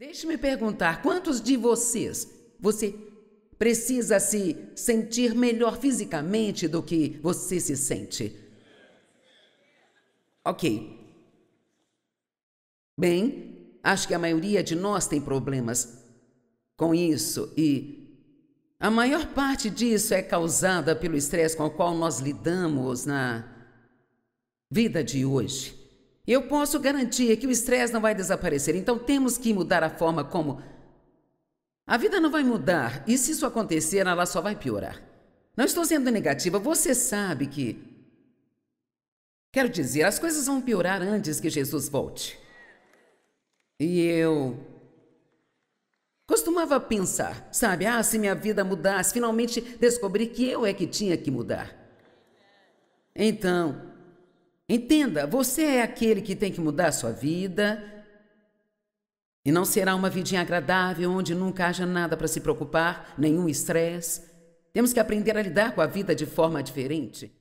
Deixe-me perguntar, quantos de vocês você precisa se sentir melhor fisicamente do que você se sente? Ok. Bem, acho que a maioria de nós tem problemas com isso e a maior parte disso é causada pelo estresse com o qual nós lidamos na vida de hoje. Eu posso garantir que o estresse não vai desaparecer, então temos que mudar a forma como. A vida não vai mudar, e se isso acontecer, ela só vai piorar. Não estou sendo negativa, você sabe que. Quero dizer, as coisas vão piorar antes que Jesus volte. E eu. Costumava pensar, sabe, ah, se minha vida mudasse, finalmente descobri que eu é que tinha que mudar. Então, Entenda, você é aquele que tem que mudar a sua vida. E não será uma vidinha agradável onde nunca haja nada para se preocupar, nenhum estresse. Temos que aprender a lidar com a vida de forma diferente.